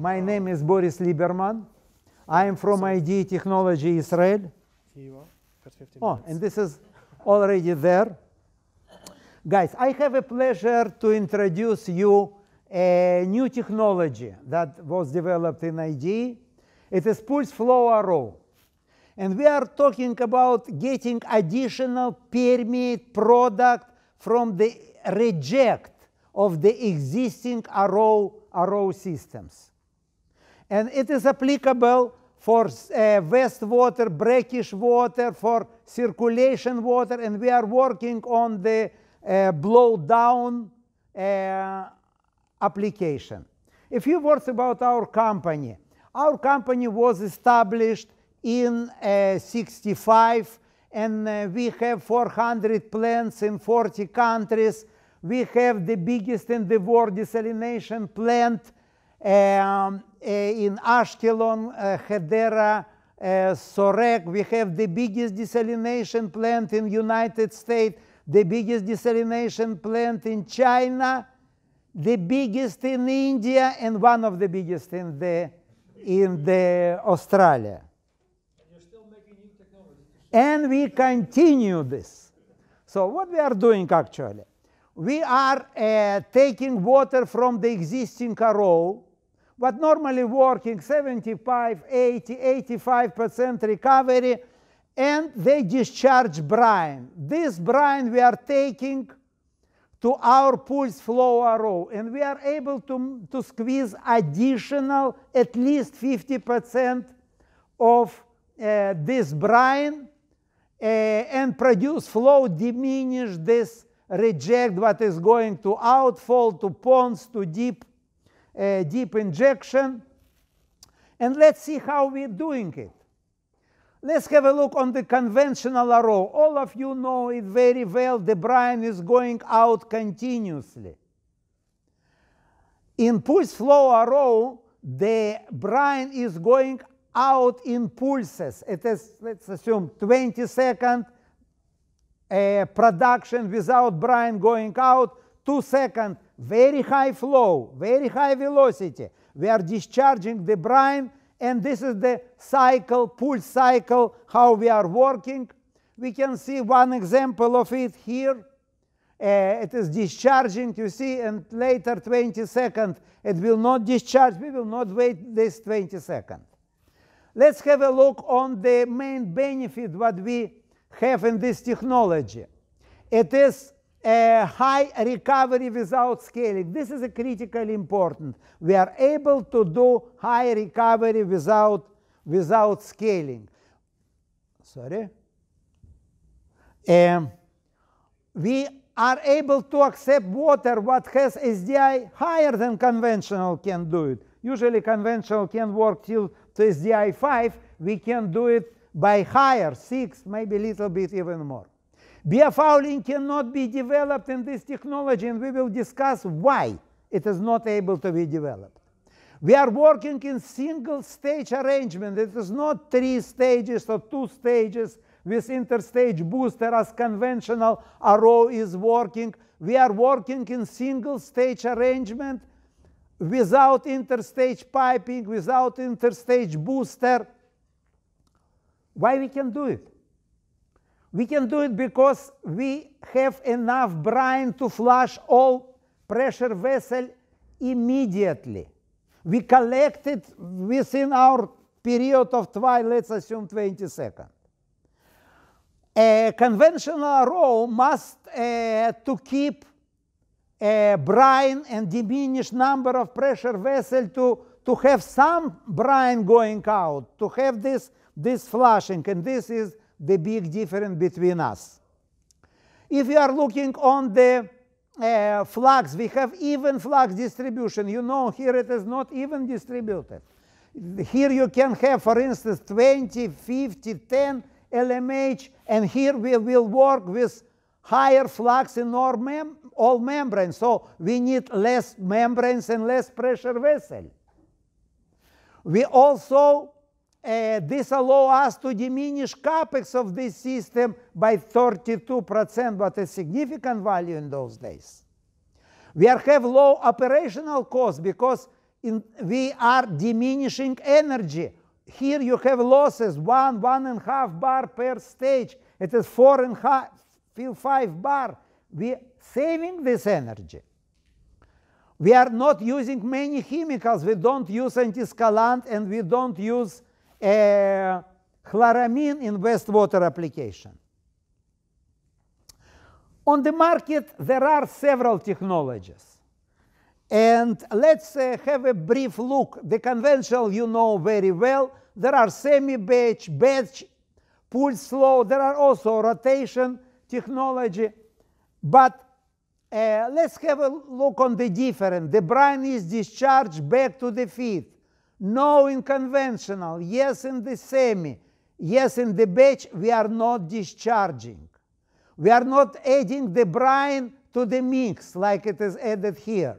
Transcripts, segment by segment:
My name is Boris Lieberman. I am from ID Technology Israel. Oh, and this is already there. Guys, I have a pleasure to introduce you a new technology that was developed in ID. It is pulse flow arrow. And we are talking about getting additional permeate product from the reject of the existing arrow, arrow systems. And it is applicable for uh, water, brackish water, for circulation water, and we are working on the uh, uh, application. A few words about our company. Our company was established in uh, 65 and uh, we have 400 plants in 40 countries. We have the biggest in the world desalination plant um, in Ashkelon, Hedera, uh, Sorek, we have the biggest desalination plant in United States, the biggest desalination plant in China, the biggest in India, and one of the biggest in the in the Australia. And we continue this. So what we are doing actually, we are uh, taking water from the existing Karoo, but normally working 75, 80, 85% recovery, and they discharge brine. This brine we are taking to our pulse flow arrow, and we are able to, to squeeze additional at least 50% of uh, this brine uh, and produce flow, diminish this reject what is going to outfall, to ponds, to deep uh, deep injection. And let's see how we're doing it. Let's have a look on the conventional arrow. All of you know it very well. The brine is going out continuously. In pulse flow arrow, the brine is going out in pulses. It is, let's assume, 20 second uh, production without brine going out, 2 second, very high flow, very high velocity. We are discharging the brine and this is the cycle, pulse cycle, how we are working. We can see one example of it here. Uh, it is discharging, you see, and later 20 seconds, it will not discharge. We will not wait this 20 seconds. Let's have a look on the main benefit what we have in this technology. It is uh, high recovery without scaling. This is critically important. We are able to do high recovery without, without scaling. Sorry. Um, we are able to accept water what has SDI higher than conventional can do it. Usually conventional can work till to SDI 5. We can do it by higher, 6, maybe a little bit even more. Beer cannot be developed in this technology, and we will discuss why it is not able to be developed. We are working in single stage arrangement. It is not three stages or two stages with interstage booster as conventional RO is working. We are working in single stage arrangement without interstage piping, without interstage booster. Why we can do it? We can do it because we have enough brine to flush all pressure vessel immediately. We collect it within our period of time. let's assume 20 seconds. A conventional row must uh, to keep uh, brine and diminished number of pressure vessel to, to have some brine going out, to have this, this flushing, and this is the big difference between us. If you are looking on the uh, flux, we have even flux distribution. You know, here it is not even distributed. Here you can have, for instance, 20, 50, 10 LMH, and here we will work with higher flux in all, mem all membranes. So we need less membranes and less pressure vessel. We also this allow us to diminish capex of this system by 32%, but a significant value in those days. We are have low operational cost because in, we are diminishing energy. Here you have losses, one, one and a half bar per stage. It is four and half, five bar. We saving this energy. We are not using many chemicals. We don't use antiscalant and we don't use chloramine in wastewater application. On the market, there are several technologies. And let's uh, have a brief look. The conventional you know very well. There are semi-batch, batch, pulse flow. There are also rotation technology. But uh, let's have a look on the different. The brine is discharged back to the feed no in conventional, yes in the semi, yes in the batch, we are not discharging. We are not adding the brine to the mix like it is added here.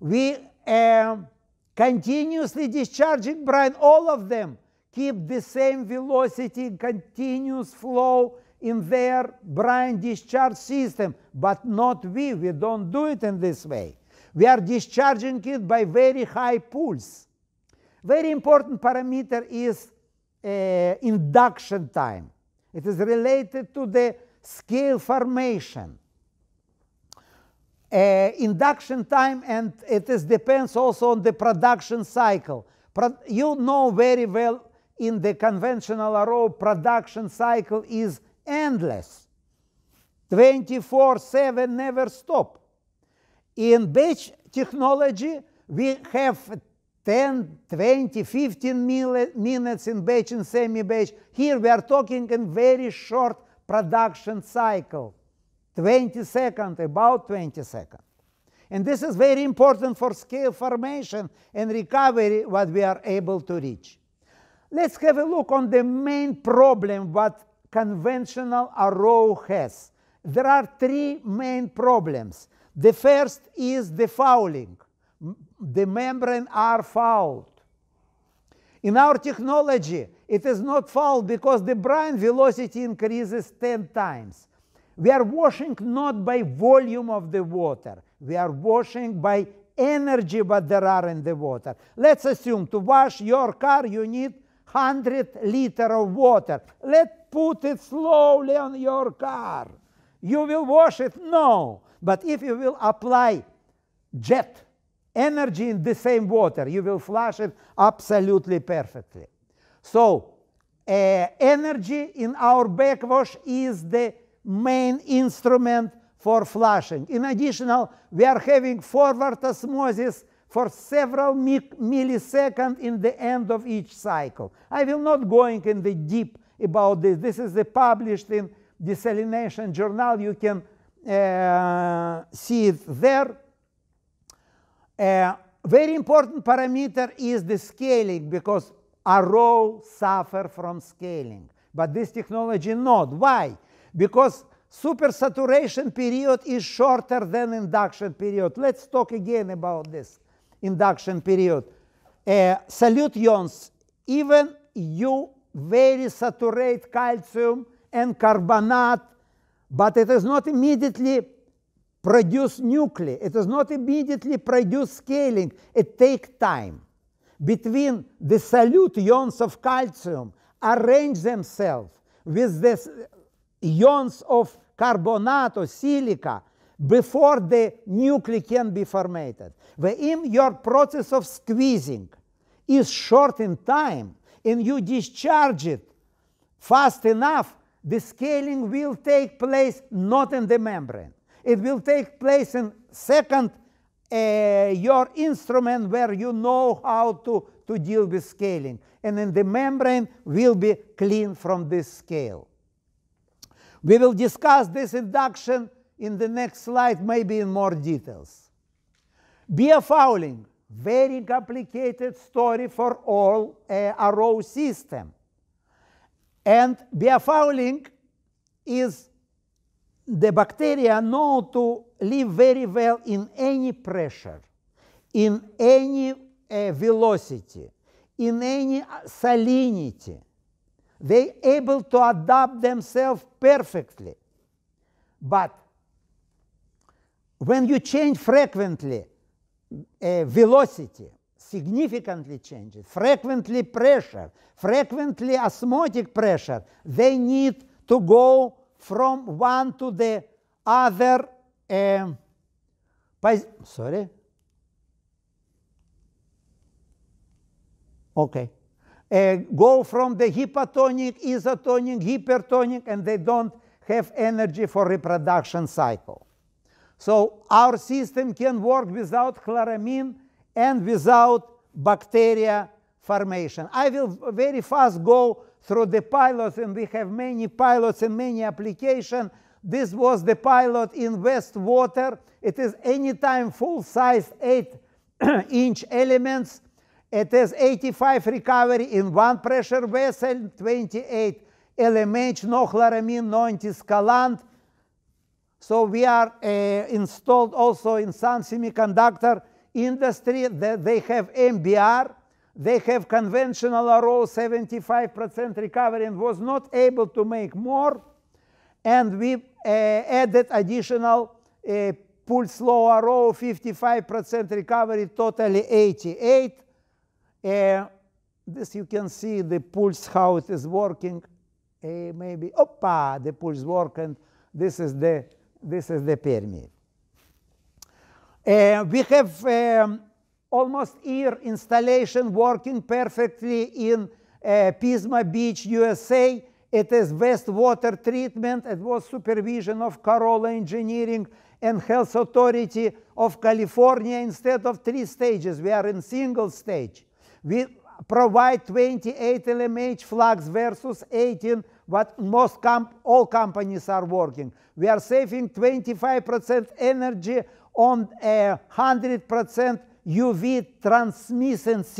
We are um, continuously discharging brine, all of them keep the same velocity, continuous flow in their brine discharge system, but not we, we don't do it in this way. We are discharging it by very high pulse. Very important parameter is uh, induction time. It is related to the scale formation. Uh, induction time and it is depends also on the production cycle. Pro you know very well in the conventional arrow production cycle is endless. 24-7 never stop. In batch technology we have 10, 20, 15 minutes in batch and semi-batch. Here we are talking in very short production cycle, 20 seconds, about 20 seconds, And this is very important for scale formation and recovery what we are able to reach. Let's have a look on the main problem what conventional arrow has. There are three main problems. The first is the fouling the membrane are fouled. In our technology, it is not fouled because the brine velocity increases 10 times. We are washing not by volume of the water. We are washing by energy what there are in the water. Let's assume to wash your car, you need 100 liter of water. Let's put it slowly on your car. You will wash it? No. But if you will apply jet energy in the same water. You will flush it absolutely perfectly. So uh, energy in our backwash is the main instrument for flushing. In addition, we are having forward osmosis for several milliseconds in the end of each cycle. I will not going in the deep about this. This is published in Desalination Journal. You can uh, see it there. A very important parameter is the scaling because arrow suffer from scaling. But this technology not. Why? Because supersaturation period is shorter than induction period. Let's talk again about this induction period. Uh, ions, even you very saturate calcium and carbonate, but it is not immediately produce nuclei. It is not immediately produce scaling. It takes time. Between the solute ions of calcium arrange themselves with the ions of carbonate or silica, before the nuclei can be formed. When your process of squeezing is short in time and you discharge it fast enough, the scaling will take place not in the membrane. It will take place in second uh, your instrument where you know how to, to deal with scaling. And then the membrane will be clean from this scale. We will discuss this induction in the next slide, maybe in more details. Beer fouling, very complicated story for all uh, RO system. And beer fouling is the bacteria know to live very well in any pressure, in any uh, velocity, in any uh, salinity. They able to adapt themselves perfectly. But when you change frequently uh, velocity, significantly changes, frequently pressure, frequently osmotic pressure, they need to go from one to the other um, sorry okay uh, go from the hypotonic isotonic hypertonic and they don't have energy for reproduction cycle so our system can work without chloramine and without bacteria formation i will very fast go through the pilots, and we have many pilots and many applications. This was the pilot in Westwater. It is anytime full-size 8-inch elements. It has 85 recovery in one pressure vessel, 28 LMH, no chloramine, no antiscalant. So we are uh, installed also in some semiconductor industry that they have MBR they have conventional RO 75% recovery and was not able to make more. And we uh, added additional uh, pulse slow RO 55% recovery, totally 88. Uh, this you can see the pulse, how it is working. Uh, maybe, oppa, the pulse work and this is the, this is the pyramid. Uh, we have um, almost year installation working perfectly in uh, Pisma Beach, USA. It is wastewater treatment. It was supervision of Corolla Engineering and Health Authority of California. Instead of three stages, we are in single stage. We provide 28 LMH flux versus 18 what most comp all companies are working. We are saving 25% energy on 100% uh, UV transmittance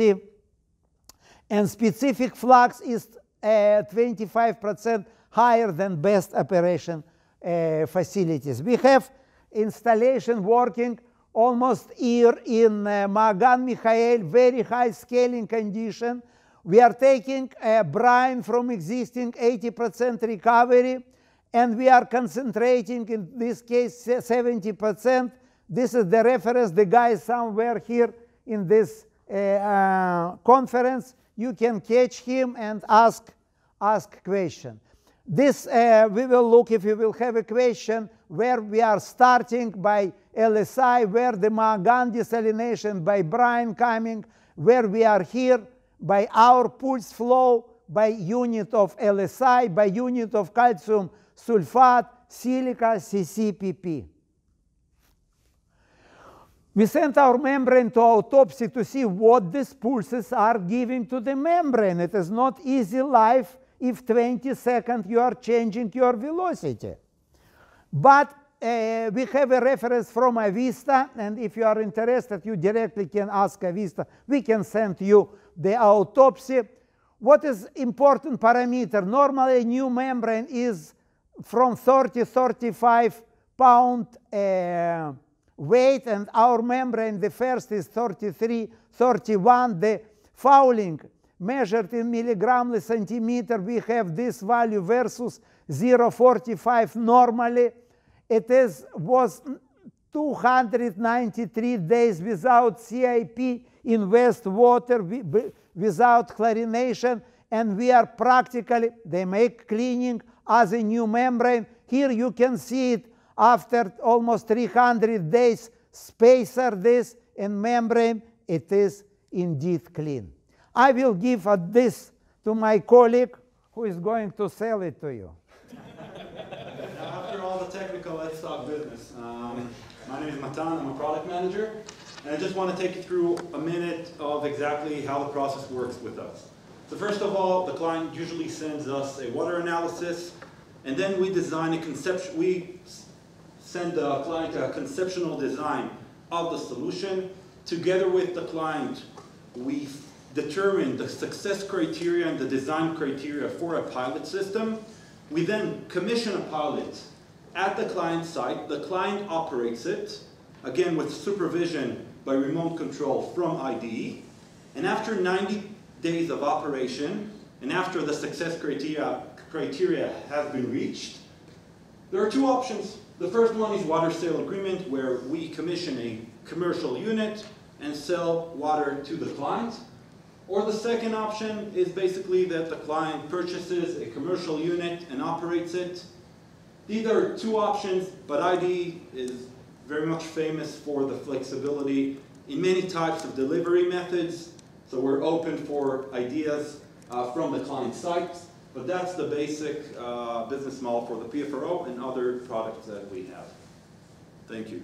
and specific flux is 25% uh, higher than best operation uh, facilities. We have installation working almost here in uh, Magan Mikhail, very high scaling condition. We are taking uh, brine from existing 80% recovery, and we are concentrating, in this case, 70% this is the reference, the guy somewhere here in this uh, uh, conference. You can catch him and ask, ask question. This uh, we will look if you will have a question where we are starting by LSI, where the Magan desalination by Brian coming, where we are here by our pulse flow, by unit of LSI, by unit of calcium sulfate, silica, CCPP. We sent our membrane to autopsy to see what these pulses are giving to the membrane. It is not easy life if 20 seconds you are changing your velocity. But uh, we have a reference from Avista, and if you are interested, you directly can ask Avista. We can send you the autopsy. What is important parameter? Normally, new membrane is from 30, 35 pound uh, weight and our membrane, the first is 33, 31, the fouling measured in milligram per centimeter, we have this value versus 0.45 normally. It is, was 293 days without CIP in waste water, without chlorination, and we are practically, they make cleaning as a new membrane. Here you can see it after almost 300 days, spacer this and membrane, it is indeed clean. I will give this to my colleague who is going to sell it to you. After all the technical, let's talk business. Um, my name is Matan, I'm a product manager, and I just want to take you through a minute of exactly how the process works with us. So first of all, the client usually sends us a water analysis, and then we design a conception, we send the client a conceptual design of the solution. Together with the client, we determine the success criteria and the design criteria for a pilot system. We then commission a pilot at the client site. The client operates it, again with supervision by remote control from IDE. And after 90 days of operation, and after the success criteria, criteria have been reached, there are two options. The first one is water sale agreement where we commission a commercial unit and sell water to the client. Or the second option is basically that the client purchases a commercial unit and operates it. These are two options, but ID is very much famous for the flexibility in many types of delivery methods. So we're open for ideas uh, from the client sites. But that's the basic uh, business model for the PFRO and other products that we have. Thank you.